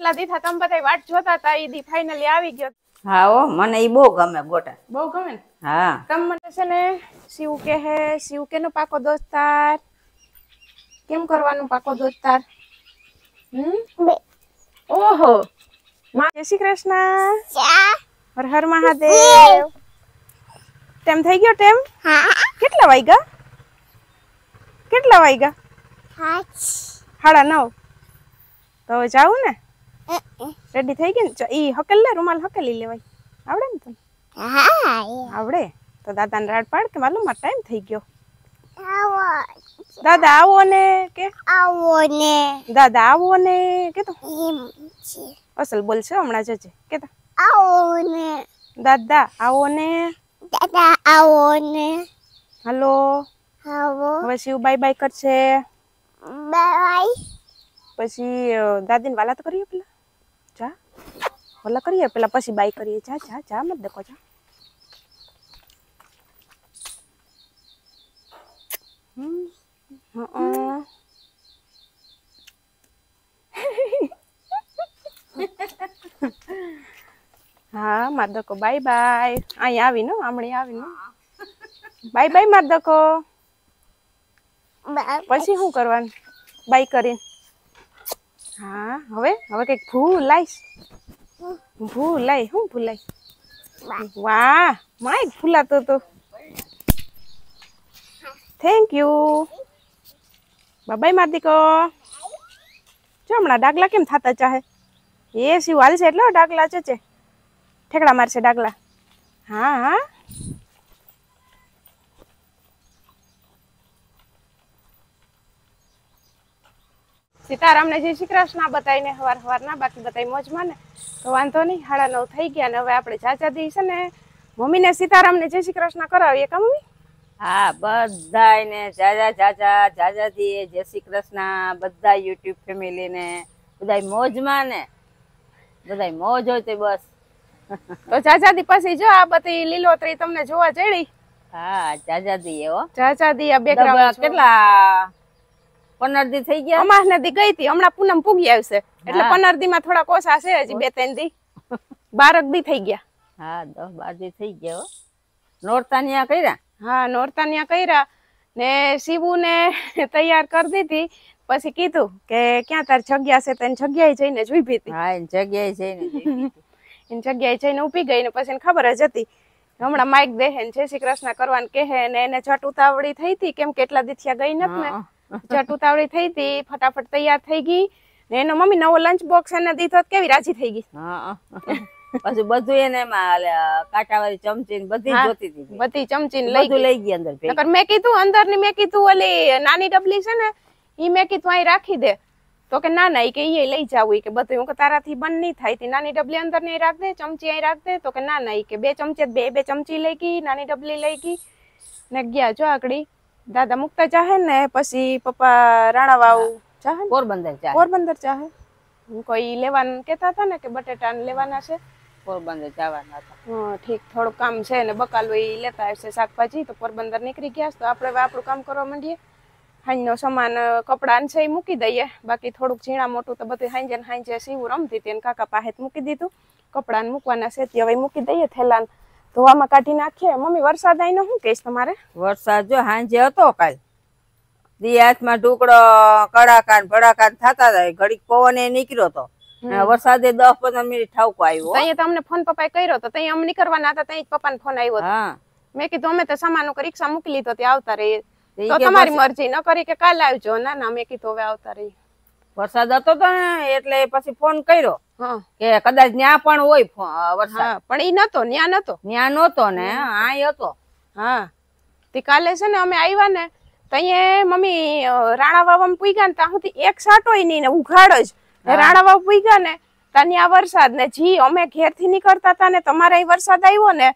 કેટલા દી થતા બધા વાટ જોતા હતા એ દી ફાઇનલી આવી ગયો હા ઓ મને એ બહુ ગમે ગોટા બહુ ગમે ને હા તમ મને છે ને શિવ કે હે શિવ કે નો પાકો દોસ્તાર કેમ કરવાનું પાકો દોસ્તાર હમ ઓહો માં જય શ્રી કૃષ્ણ હર હર મહાદેવ તેમ થઈ ગયો તેમ હા કેટલા વાગ્યા કેટલા વાગ્યા હા સાડા નવ તો જાવ ને રેડી થઈ ગઈ ને ઈ હકેલ લે રૂમાલ હકેલી લેવાય આવડે ને તને હા આવડે તો દાદાને રાડ પાડ કે માલુમ ટાઈમ થઈ ગયો દાદા આવો ને કે આવો ને દાદા આવો ને કે તો અસલ બોલ છે હમણાં જજે કે આવો ને દાદા આવો ને દાદા આવો ને હલો હાલો હવે શિવ બાય બાય કરશે બાય પછી દાદીને વાલા તો કરીએ પેલા જા ભલા કરીએ પેલા પછી બાય કરીએ જા જા જા મત દેખો જા હા માધકો બાય બાય અહીં આવી ને હમણાં આવી નો બાય બાય માધકો પછી શું કરવાનું બાય કરીને હા હવે હવે કઈક ભૂલાઈશ શું હું ભૂલાઈ વાહ માઇક ફૂલાતો તો થેન્ક યુ બાબાઈ માદિકો જો હમણાં ડાગલા કેમ થતા ચાહે એ શિવ હાલશે એટલે ડાગલા ચચે ઠેકડા મારશે ડાગલા હા હા સીતારામને જય શ્રી કૃષ્ણ બતાવીને હવાર હવારના બાકી બતાવી મોજમાં ને તો વાંધો નહીં હાડા નવ થઈ ગયા ને હવે આપણે જાજા છે ને મમ્મીને સીતારામને જય શ્રી કૃષ્ણ કરાવીએ કા મમ્મી હા બધાને જાજા જાજા જાજાજી જય શ્રી કૃષ્ણ બધા યુટ્યુબ ફેમિલીને બધા મોજમાં ને બધા મોજ હોય તે બસ તો જાજા દી પછી જો આ બધી લીલોતરી તમને જોવા જડી હા જાજાદી એવો જાજાદી આ બેકગ્રાઉન્ડ કેટલા પંદર થઈ ગયા અમાસ નથી ગઈ હતી હમણાં પૂનમ પૂગી આવશે એટલે પંદર દી માં થોડા કોસા છે હજી બે ત્રણ દી બારક દી થઈ ગયા હા દસ બાર દી થઈ ગયા નોરતાનિયા કર્યા હા નોરતાનિયા કર્યા ને શિવુ ને તૈયાર કરી દીધી પછી કીધું કે ક્યાં તાર જગ્યા છે તેને જગ્યાએ જઈને જોઈ ભીતી હા એની જગ્યાએ જઈને એની જગ્યાએ જઈને ઉભી ગઈ ને પછી ખબર જ હતી હમણાં માઇક દેહે ને જય શ્રી કૃષ્ણ કરવાનું કહે ને એને જટ ઉતાવળી થઈ હતી કેમ કેટલા દિથિયા ગઈ નથી ચટ ઉતાવળી થઈ હતી ફટાફટ તૈયાર થઈ ગઈ ને એનો મમ્મી નવો લંચ બોક્સ એને દીધો કેવી રાજી થઈ ગઈ પછી બધું એને કાંટાવાળી ચમચી બધી જોતી હતી બધી ચમચી લઈ લઈ ગઈ અંદર મેં કીધું અંદર ની મેં કીધું ઓલી નાની ડબલી છે ને એ મેં કીધું અહીં રાખી દે તો કે ના ના એ કે એ લઈ જવું કે બધું હું કે તારાથી બંધ નહીં થાય નાની ડબલી અંદર નહીં રાખ દે ચમચી અહીં રાખ દે તો કે ના ના એ કે બે ચમચી બે બે ચમચી લઈ ગઈ નાની ડબલી લઈ ગઈ ને ગયા જો આકડી દાદા મુકતા ચાહે ને પછી પપ્પા રાણાવાવ ચાહે પોરબંદર ચાહે પોરબંદર ચાહે કોઈ લેવાનું કેતા હતા ને કે બટેટા લેવાના છે પોરબંદર જવાના હતા હા ઠીક થોડું કામ છે ને બકાલો એ લેતા આવશે શાકભાજી તો પોરબંદર નીકળી ગયા તો આપણે આપણું કામ કરવા માંડીએ હાંજનો સામાન કપડાં છે એ મૂકી દઈએ બાકી થોડુંક ઝીણા મોટું તો બધું હાંજે ને હાંજે સીવું રમતી હતી કાકા પાસે મૂકી દીધું કપડાં મૂકવાના છે તે હવે મૂકી દઈએ થેલાને ધોવામાં કાઢી નાખીએ મમ્મી વરસાદ આવીને શું કહીશ તમારે વરસાદ જો હાંજે હતો કાલ દી ઢુકડો કડાકાન ભડાકાન થતા હતા ઘડીક પવન એ નીકળ્યો હતો વરસાદે દસ પંદર મિનિટ ઠાવકો આવ્યો અહીંયા તમને ફોન પપ્પાએ કર્યો હતો ત્યાં અમને નીકળવાના હતા ત્યાં પપ્પાને ફોન આવ્યો હતો મેં કીધું અમે તો સામાન રિક્ષા મૂકી લીધો ત્યાં આવતા રહીએ તમારી મરજી ન કરી કે કાલ આવજો ના ના મેં કીધું હવે આવતા રહીએ વરસાદ હતો તો ને એટલે પછી ફોન કર્યો કે કદાચ ન્યા પણ હોય વરસાદ પણ ઈ નતો ન્યા નતો ન્યા નતો ને આય હતો હા તે કાલે છે ને અમે આવ્યા ને તઈએ મમ્મી રાણા વાવમ પૂગ્યા ને ત્યાં સુધી એક સાટો નહીં ને ઉઘાડ જ રાણા વાવ પૂગ્યા ને ત્યાં વરસાદ ને જી અમે ઘેર થી નીકળતા હતા ને તમારે અહીં વરસાદ આવ્યો ને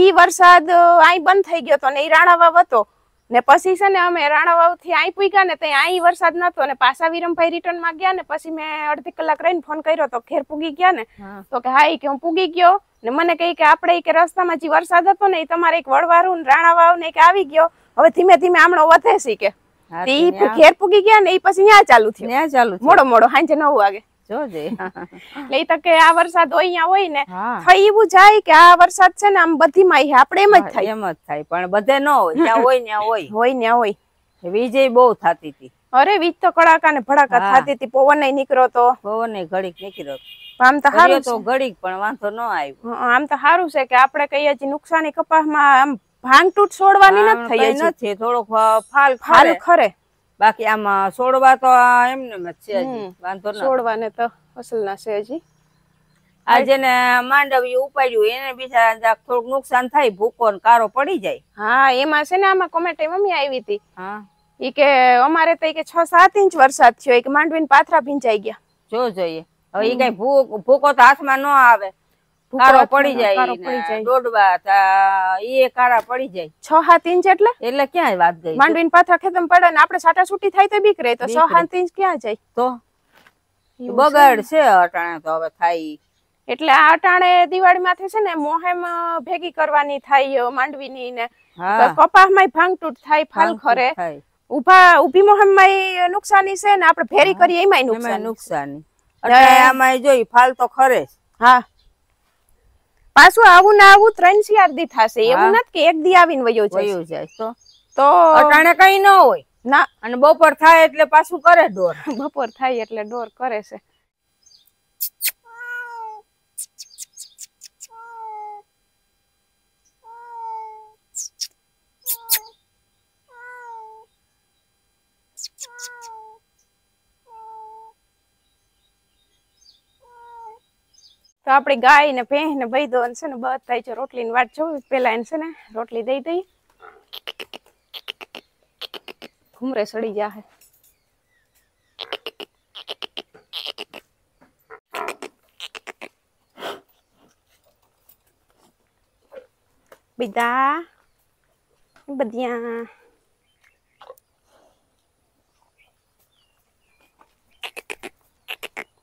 ઈ વરસાદ અહીં બંધ થઈ ગયો હતો ને ઈ રાણા વાવ હતો ને પછી છે ને અમે રાણાવાવથી આઈ ગયા ને ત્યાં અહીં વરસાદ નતો ને પાછા વિરમભાઈ રિટર્ન માં ગયા ને પછી મેં અડધી કલાક રહીને ફોન કર્યો તો ઘેર પૂગી ગયા ને તો કે હા કે હું પૂગી ગયો ને મને કહી કે આપણે કે રસ્તામાં જે વરસાદ હતો ને એ તમારે એક વળવારું ને રાણાવાવ ને કે આવી ગયો હવે ધીમે ધીમે આમણો વધે છે કે ઘેર પૂગી ગયા ને એ પછી ત્યાં ચાલુ થયું ત્યાં ચાલુ મોડો મોડો સાંજે નવ વાગે જોજે એટલે તો કે આ વરસાદ અહીંયા હોય ને એવું જાય કે આ વરસાદ છે ને આમ બધી માં આપણે એમ જ થાય એમ જ થાય પણ બધે ન હોય ત્યાં હોય ત્યાં હોય હોય ત્યાં હોય વીજય બહુ થતી હતી અરે વીજ તો કડાકા ને ભડાકા થતી હતી પવન નીકળો તો પવન ઘડીક નીકળ્યો આમ તો સારું તો ઘડીક પણ વાંધો ન આવ્યો આમ તો સારું છે કે આપણે કહીએ છીએ નુકસાની કપાસમાં આમ ભાંગતૂટ છોડવાની નથી થઈ નથી થોડોક ફાલ ફાલ ખરે બાકી આમ છોડવા તો એમને છે વાંધો છોડવા ને તો અસલ ના છે હજી આજે ને માંડવી એને બીજા થોડુંક નુકસાન થાય ભૂકો કારો પડી જાય હા એમાં છે ને આમાં કોમેન્ટ મમ્મી આવી હતી ઈ કે અમારે તો છ સાત ઇંચ વરસાદ થયો કે માંડવી પાથરા ભીંજાઈ ગયા જો જોઈએ હવે કઈ ભૂકો તો હાથમાં ન આવે કારો પડી જાય દોડવા એ કારા પડી જાય છ હાથ ઇંચ એટલે એટલે ક્યાં વાત ગઈ માંડવી પાથરા ખેતમ પડે ને આપડે સાટા છૂટી થાય તો બીક રહે તો છ હાથ ઇંચ ક્યાં જાય તો બગડ છે અટાણે તો હવે થાય એટલે આ અટાણે દિવાળી માંથી છે ને મોહેમ ભેગી કરવાની થાય માંડવી ની ને કપાસ માં ભાંગતૂટ થાય ફાલ ખરે ઉભા ઉભી મોહમ માં નુકસાની છે ને આપડે ફેરી કરીએ એમાં નુકસાની નુકસાની આમાં જોઈ ફાલ તો ખરે હા પાછું આવું ના આવું ત્રણ ચાર દી થશે એવું નથી કે એક દી આવીને વયો જાય જાય તો તો અટાણે કઈ ન હોય ના અને બપોર થાય એટલે પાછું કરે દોર બપોર થાય એટલે દોર કરે છે तो आप गाय भाई दो बताई चो रोटली वो पे रोटली दई दई घूमरे सड़ी जा है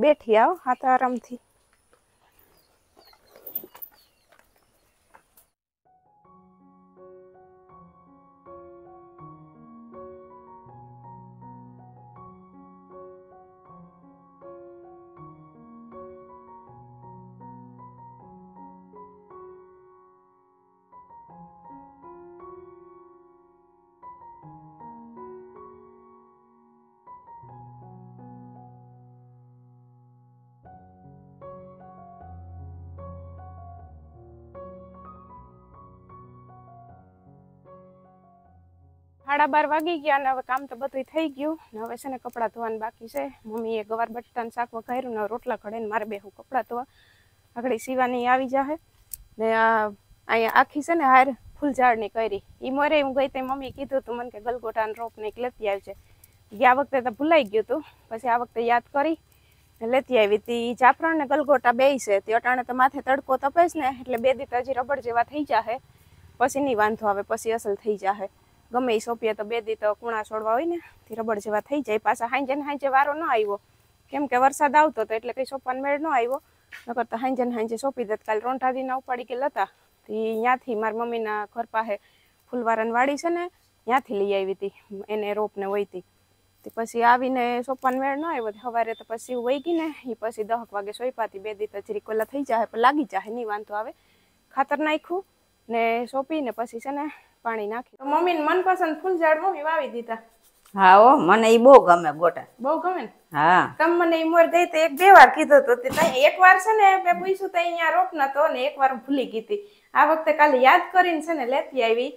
बैठी आओ हाथ आराम थी સાડા બાર વાગી ગયા અને હવે કામ તો બધું થઈ ગયું ને હવે છે ને કપડાં ધોવાનું બાકી છે મમ્મીએ ગવાર બટાટાનું શાક વઘાર્યું ને રોટલા ઘડીને મારે હું કપડાં ધોવા આગળ સીવાની આવી જાહે ને અહીંયા આખી છે ને હાર ફૂલઝાડની કરી એ મોરે હું ગઈ તે મમ્મી કીધું હતું મને કે ગલગોટાનો રોપ ને એક લેતી આવી છે ગયા વખતે તો ભૂલાઈ ગયું હતું પછી આ વખતે યાદ કરી લેતી આવી હતી જાફરણ ને ગલગોટા બે છે તે અટાણે તો માથે તડકો તપેશ ને એટલે બે દી હજી રબડ જેવા થઈ જાહે પછી નહીં વાંધો આવે પછી અસલ થઈ જાહે ગમે એ સોંપીએ તો બે દી તો કૂણા છોડવા હોય ને તે રબડ જેવા થઈ જાય પાછા હાંજે ને હાંજે વારો ન આવ્યો કેમ કે વરસાદ આવતો તો એટલે કંઈ સોંપવાનો મેળ ન આવ્યો નકર તો હાંજે ને હાંજે સોંપી દેત કાલે રોંઢારીના ઉપાડી કે લતા તે ત્યાંથી મારા મમ્મીના ઘર પાસે ફૂલવારાની વાડી છે ને ત્યાંથી લઈ આવી હતી એને રોપને વહીતી તે પછી આવીને સોંપવાનો મેળ ન આવ્યો સવારે તો પછી વહી ગઈ ને એ પછી દહક વાગે સોંપાતી બે દી તો જરી કોલા થઈ જાય પણ લાગી જાય નહીં વાંધો આવે ખાતર નાખ્યું ને સોંપીને પછી છે ને પાણી નાખ્યું મમ્મીને મનપસંદ ફૂલ ઝાડ મમ્મી વાવી દીધા આ વખતે કાલે યાદ કરીને છે ને લેતી આવી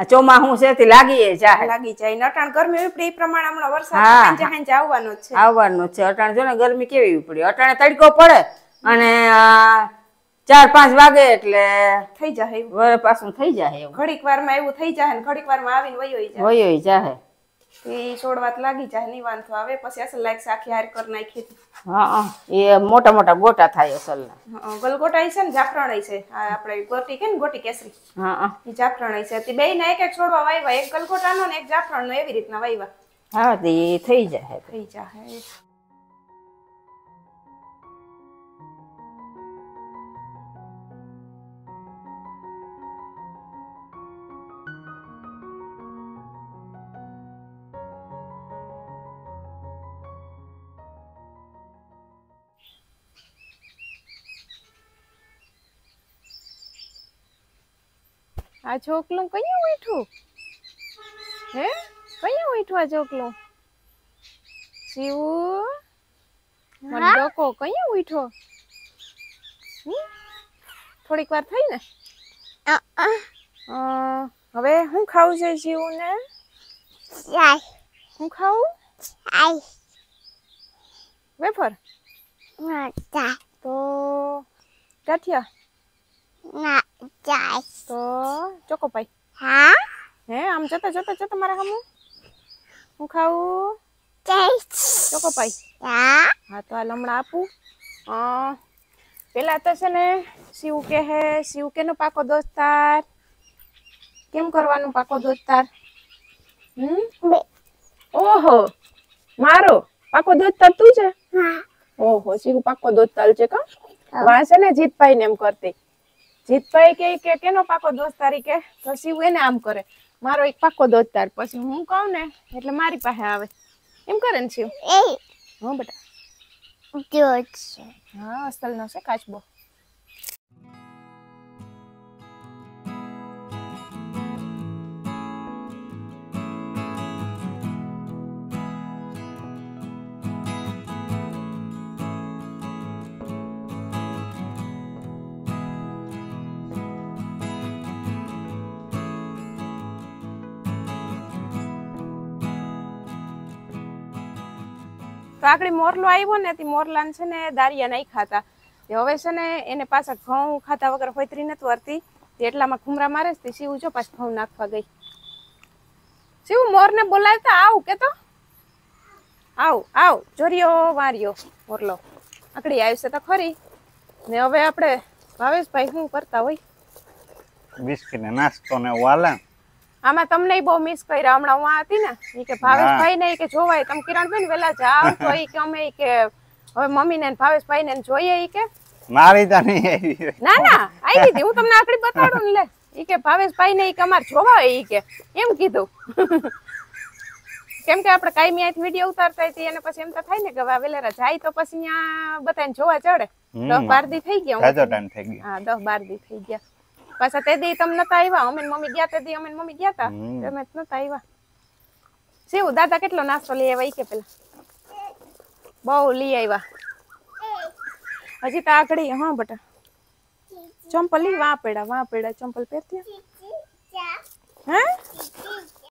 આ ચોમા છે લાગી જાય લાગી જાય નટાણ ગરમી ઉપડી એ પ્રમાણે હમણાં વરસાદ હાંજે આવવાનો છે આવવાનો છે અટાણ જો ને ગરમી કેવી ઉપડી અટાણે તડકો પડે અને ચાર પાંચ વાગે એટલે થઈ જાય વર પાછું થઈ જાય એવું ઘડીક વારમાં એવું થઈ જાય ને ઘડીક વારમાં આવીને વયો જાય વયો જાય એ છોડ વાત લાગી જાય નહીં વાંધો આવે પછી અસલ લાયક સાખી હાર કરી નાખી હા એ મોટા મોટા ગોટા થાય અસલ ના ગલગોટા છે ને જાફરણ છે આપણે ગોટી કે ને ગોટી કેસરી હા એ જાફરણ છે તે બે એક એક છોડવા વાવ્યા એક ગલગોટાનો એક જાફરણનો એવી રીતના વાવ્યા હા તે થઈ જાય થઈ જાય આ છોકલું કયું બેઠું હે કયું બેઠું આ છોકલું શિવું મને ડોકો કયું બેઠો થોડીક વાર થઈ ને હવે હું ખાવું છે જીવું ને હું ખાવું વેફર તો ગાંઠિયા જાય તો ચોકો પાઈ હા હે આમ જતા જતા જતા મારા હમું હું ખાવું ચોકો પાઈ હા હા તો હાલ હમણાં પેલા તો છે ને શિવ કે હે શિવ કે નો પાકો દોસ્તાર કેમ કરવાનું પાકો દોસ્તાર હમ ઓહો મારો પાકો દોસ્તાર તું છે ઓહો શિવ પાકો દોસ્તાર છે કા વાસે ને જીતભાઈ ને એમ કરતી જીતભાઈ કે કે કેનો પાકો દોસ્ત તારીખે તો શિવ એને આમ કરે મારો એક પાકો તાર પછી હું કહું ને એટલે મારી પાસે આવે એમ કરે ને શિવ હા બેટા હા અસલ નો છે કાચબો તો આગળ મોરલો આવ્યો ને તે મોરલાને છે ને દારિયા નહીં ખાતા હવે છે ને એને પાછા ઘઉં ખાતા વગર હોયતરી નથી વરતી એટલામાં ઘૂમરા મારે તે શિવું જો પાછું ઘઉં નાખવા ગઈ શિવ મોરને બોલાવતા આવ કે તો આવ આવ જોરિયો વાર્યો મોરલો આકડી આવશે તો ખરી ને હવે આપણે ભાવેશભાઈ શું કરતા હોય બિસ્કીટ નાસ્તો ને વાલા આમાં તમને બહુ મિસ કર્યા હમણાં હું હતી ને એ કે ભાવેશભાઈ ને કે જોવાય તમે કિરણભાઈ ને વેલા જાઓ તો એ કે અમે કે હવે મમ્મી ને ભાવેશભાઈ ને જોઈએ એ કે મારી તો નહીં ના ના આવી હતી હું તમને આકડી બતાડું ને લે એ કે ભાવેશભાઈ ને એ કે અમારે જોવા એ કે એમ કીધું કેમ કે આપણે કાયમી આથી વિડીયો ઉતારતા હતી અને પછી એમ તો થાય ને કે વેલેરા જાય તો પછી ત્યાં બધાને જોવા ચડે દસ બાર દી થઈ ગયા દસ બાર દી થઈ ગયા Basta tedi, itom na tayo ba? Umin mo migya, tedi, umin mo migya ta. Mm. Umin na tayo ba? Shiv દાદા કેટલો નાસ્તો લઈ આવ્યા કે પેલા બહુ લઈ આવ્યા હજી તો આગળી હા બટા ચંપલ લઈ વાં પેડા વાં પેડા ચંપલ પહેરતી હા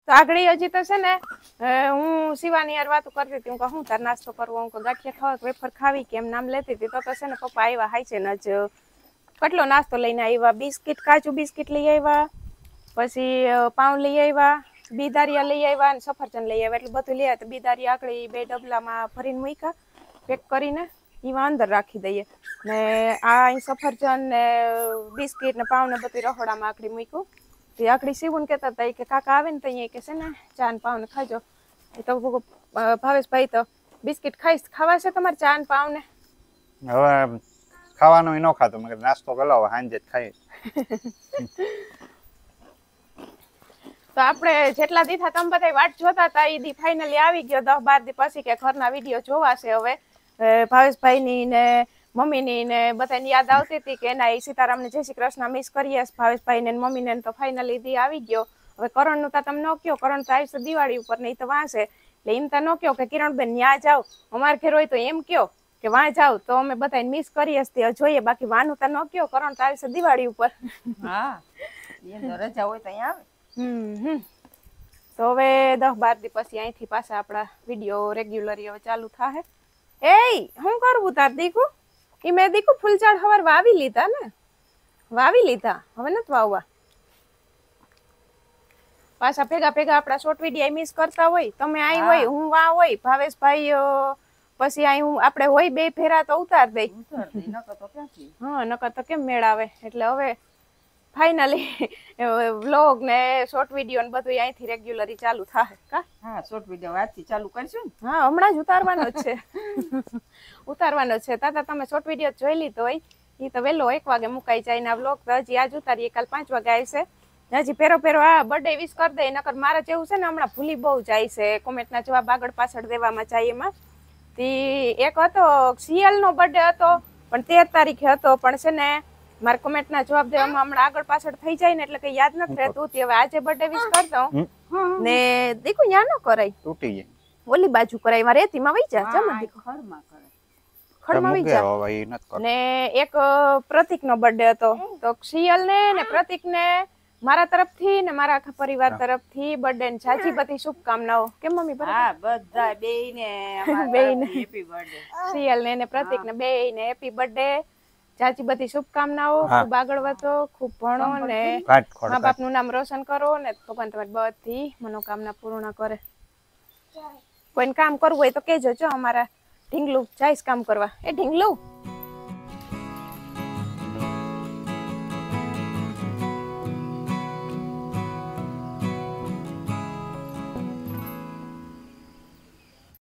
તો આગળી હજી તો છે ને હું શિવાની યાર વાતો કરતી હતી હું કે હું તાર નાસ્તો કરવો હું કે ગાંઠિયા ખાવા વેફર ખાવી કે એમ નામ લેતી હતી તો તો છે ને પપ્પા આવ્યા હાય છે ને જ કેટલો નાસ્તો લઈને આવ્યા બિસ્કિટ કાજુ બિસ્કિટ લઈ આવ્યા પછી પાઉં લઈ આવ્યા બીદારિયા લઈ આવ્યા અને સફરજન લઈ આવ્યા એટલે બધું લઈ આવ્યા બીદારિયા આકડી બે ડબલામાં ભરીને મૂક્યા પેક કરીને એમાં અંદર રાખી દઈએ ને આ અહીં સફરજન ને બિસ્કિટ ને પાઉં ને બધું રહોડામાં આકડી મૂક્યું એ આકડી સીવું કહેતા હતા કે કાકા આવે ને તો અહીંયા કે છે ને ચા ને પાઉં ને ખાજો એ તો ભાવેશભાઈ તો બિસ્કિટ ખાઈશ ખાવા છે તમારે ચા ને પાઉં ને હવે ખાવાનું ન ખાતો મગર નાસ્તો કરાવો સાંજે જ ખાઈ તો આપણે જેટલા દીધા થતા બધા વાટ જોતા હતા એ દી ફાઇનલી આવી ગયો દસ બાર દી પછી કે ઘરના વિડીયો જોવાશે હવે ભાવેશભાઈની ને મમ્મીની ને બધાની યાદ આવતી હતી કે એના એ સીતારામ ને જય શ્રી કૃષ્ણ મિસ કરીએ ભાવેશભાઈ ને મમ્મી ને તો ફાઇનલી દી આવી ગયો હવે કરણનું તો તમે ન કયો કરણ તો આવીશ દિવાળી ઉપર નહીં તો વાંચે એટલે એમ તો ન કયો કે કિરણબેન ન્યા જાઓ અમારે ઘેર હોય તો એમ કયો કે વાં જાવ તો અમે બધા મિસ કરીએ છીએ જોઈએ બાકી વાનું તો ન કયો કરણ તો આવશે દિવાળી ઉપર હા રજા હોય તો અહીંયા આવે તો હવે દસ બાર દી પછી અહીંથી પાછા આપણા વિડીયો રેગ્યુલર હવે ચાલુ થાહે એ હું કરવું તાર દીકુ એ મેં દીકુ ફૂલઝાડ હવાર વાવી લીધા ને વાવી લીધા હવે નથી વાવવા પાછા ભેગા ભેગા આપણા શોર્ટ વિડીયો મિસ કરતા હોય તમે આવી હોય હું વા હોય ભાવેશભાઈ પછી અહીં હું આપણે હોય બે ફેરા તો ઉતાર દઈ હા નકર તો કેમ મેળાવે એટલે હવે ફાઇનલી વ્લોગ ને શોર્ટ વિડીયો ને બધું અહીંથી રેગ્યુલરી ચાલુ થાય કા હા શોર્ટ વિડીયો આજથી ચાલુ કરશું હા હમણાં જ ઉતારવાનો જ છે ઉતારવાનો છે તાતા તમે શોર્ટ વિડીયો જોઈ લીધો હોય એ તો વહેલો એક વાગે મુકાઈ જાય ને આ વ્લોગ તો હજી આજ ઉતારીએ કાલ પાંચ વાગે આવશે હજી ફેરો ફેરો આ બર્થડે વિશ કરી દે નકર મારા જેવું છે ને હમણાં ભૂલી બહુ જાય છે કોમેન્ટના જવાબ આગળ પાછળ દેવામાં જાય એમાં એક હતો નો બર્થડે હતો પણ તેર તારીખે હતો પણ છે ને મારા ના જવાબ દેવામાં હમણાં આગળ પાછળ થઈ જાય ને એટલે કઈ યાદ નથી રહેતું તે હવે આજે બર્થડે વિશ કરી ને દીકુ યા ન કરાય તૂટી જાય ઓલી બાજુ કરાય મારે રેતીમાં વહી જા જમ દીકુ ખરમાં કરાય ખડમાં ને એક પ્રતિક નો બર્થડે હતો તો સિયલ ને પ્રતિક ને મારા તરફથી ને મારા આખા પરિવાર તરફથી બર્થડે ને સાચી બધી શુભકામનાઓ કેમ મમ્મી હા બધા બેયને બેયને હેપી બર્થડે સિયલ ને ને પ્રતિક ને બેયને હેપી બર્થડે ચાચી બધી શુભકામનાઓ ખૂબ આગળ વધો ખૂબ ભણો ને મા બાપ નું નામ રોશન કરો ને ભગવાન તમારી બધી મનોકામના પૂર્ણ કરે કોઈ કામ કરવું હોય તો કેજો જો અમારા ઢીંગલું જાય કામ કરવા એ ઢીંગલું